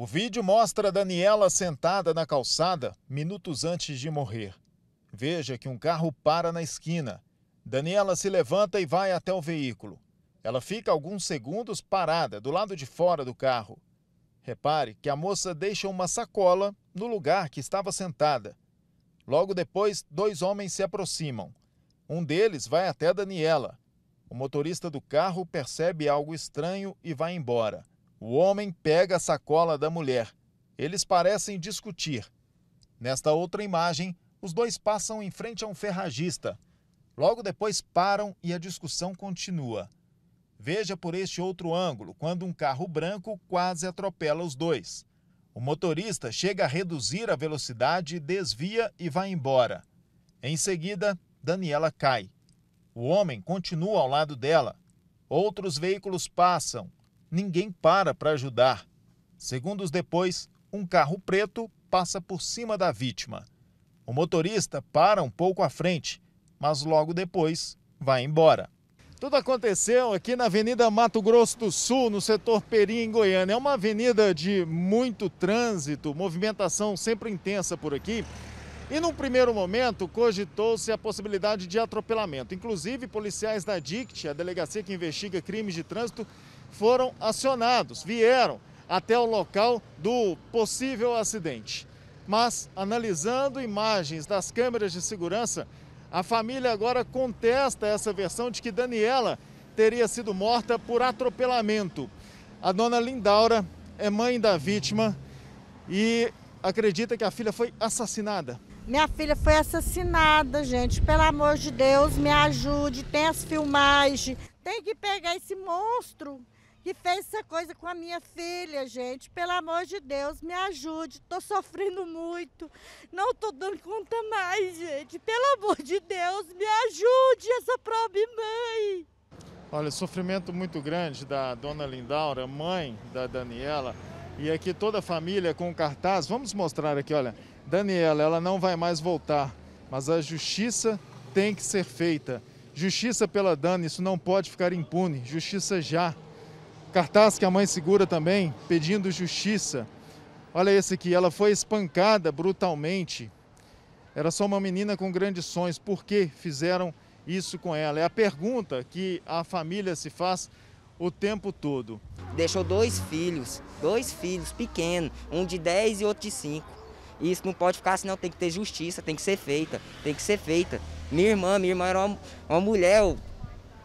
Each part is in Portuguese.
O vídeo mostra Daniela sentada na calçada minutos antes de morrer. Veja que um carro para na esquina. Daniela se levanta e vai até o veículo. Ela fica alguns segundos parada do lado de fora do carro. Repare que a moça deixa uma sacola no lugar que estava sentada. Logo depois, dois homens se aproximam. Um deles vai até Daniela. O motorista do carro percebe algo estranho e vai embora. O homem pega a sacola da mulher. Eles parecem discutir. Nesta outra imagem, os dois passam em frente a um ferragista. Logo depois param e a discussão continua. Veja por este outro ângulo, quando um carro branco quase atropela os dois. O motorista chega a reduzir a velocidade, desvia e vai embora. Em seguida, Daniela cai. O homem continua ao lado dela. Outros veículos passam, ninguém para para ajudar. Segundos depois, um carro preto passa por cima da vítima. O motorista para um pouco à frente, mas logo depois vai embora. Tudo aconteceu aqui na Avenida Mato Grosso do Sul, no setor Peri, em Goiânia. É uma avenida de muito trânsito, movimentação sempre intensa por aqui. E num primeiro momento, cogitou-se a possibilidade de atropelamento. Inclusive, policiais da DICT, a delegacia que investiga crimes de trânsito, foram acionados, vieram até o local do possível acidente. Mas, analisando imagens das câmeras de segurança, a família agora contesta essa versão de que Daniela teria sido morta por atropelamento. A dona Lindaura é mãe da vítima e acredita que a filha foi assassinada. Minha filha foi assassinada, gente. Pelo amor de Deus, me ajude. Tem as filmagens. Tem que pegar esse monstro que fez essa coisa com a minha filha, gente. Pelo amor de Deus, me ajude. Tô sofrendo muito. Não tô dando conta mais, gente. Pelo amor de Deus, me ajude essa pobre mãe. Olha, sofrimento muito grande da dona Lindaura, mãe da Daniela, e aqui toda a família com o cartaz. Vamos mostrar aqui, olha. Daniela, ela não vai mais voltar, mas a justiça tem que ser feita. Justiça pela Dani, isso não pode ficar impune. Justiça já. Cartaz que a mãe segura também, pedindo justiça. Olha esse aqui, ela foi espancada brutalmente. Era só uma menina com grandes sonhos. Por que fizeram isso com ela? É a pergunta que a família se faz o tempo todo. Deixou dois filhos, dois filhos pequenos, um de 10 e outro de 5. Isso não pode ficar assim, não. Tem que ter justiça, tem que ser feita, tem que ser feita. Minha irmã, minha irmã era uma, uma mulher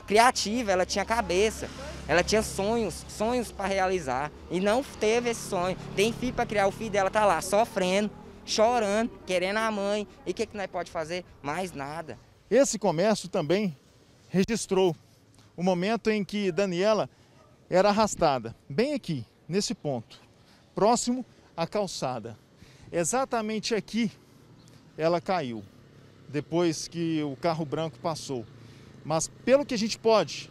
criativa, ela tinha cabeça, ela tinha sonhos, sonhos para realizar. E não teve esse sonho. Tem filho para criar, o filho dela tá lá sofrendo, chorando, querendo a mãe. E o que, que nós pode fazer? Mais nada. Esse comércio também registrou o momento em que Daniela era arrastada, bem aqui, nesse ponto, próximo à calçada. Exatamente aqui ela caiu, depois que o carro branco passou. Mas pelo que a gente pode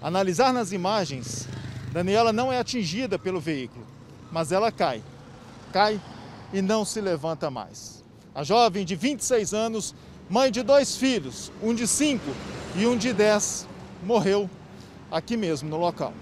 analisar nas imagens, Daniela não é atingida pelo veículo, mas ela cai. Cai e não se levanta mais. A jovem de 26 anos, mãe de dois filhos, um de 5 e um de 10, morreu aqui mesmo no local.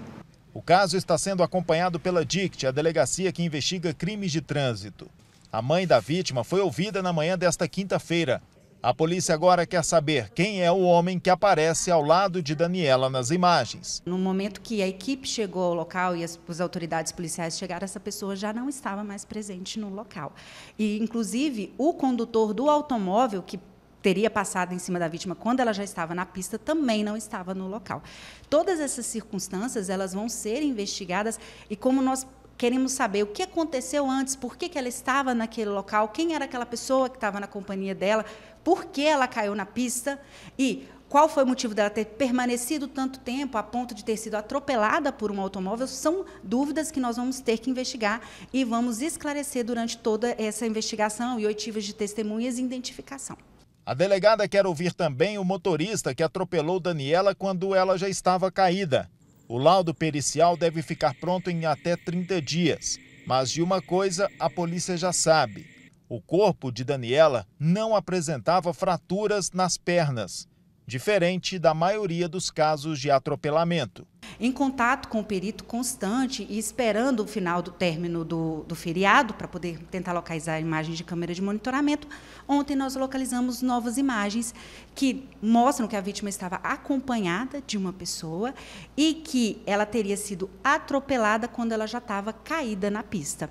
O caso está sendo acompanhado pela DICT, a delegacia que investiga crimes de trânsito. A mãe da vítima foi ouvida na manhã desta quinta-feira a polícia agora quer saber quem é o homem que aparece ao lado de Daniela nas imagens. No momento que a equipe chegou ao local e as, as, autoridades policiais chegaram, essa pessoa já não estava mais presente no local. E, inclusive, o condutor do automóvel que teria passado em cima da vítima quando ela já estava na pista também não estava no local. Todas essas circunstâncias elas vão ser investigadas e como nós Queremos saber o que aconteceu antes, por que, que ela estava naquele local, quem era aquela pessoa que estava na companhia dela, por que ela caiu na pista e qual foi o motivo dela ter permanecido tanto tempo a ponto de ter sido atropelada por um automóvel, são dúvidas que nós vamos ter que investigar e vamos esclarecer durante toda essa investigação e oitivas de testemunhas e identificação. A delegada quer ouvir também o motorista que atropelou Daniela quando ela já estava caída. O laudo pericial deve ficar pronto em até 30 dias. Mas de uma coisa a polícia já sabe: o corpo de Daniela não apresentava fraturas nas pernas, diferente da maioria dos casos de atropelamento em contato com o perito constante e esperando o final do término do, do feriado para poder tentar localizar imagens de câmera de monitoramento. Ontem nós localizamos novas imagens que mostram que a vítima estava acompanhada de uma pessoa e que ela teria sido atropelada quando ela já estava caída na pista.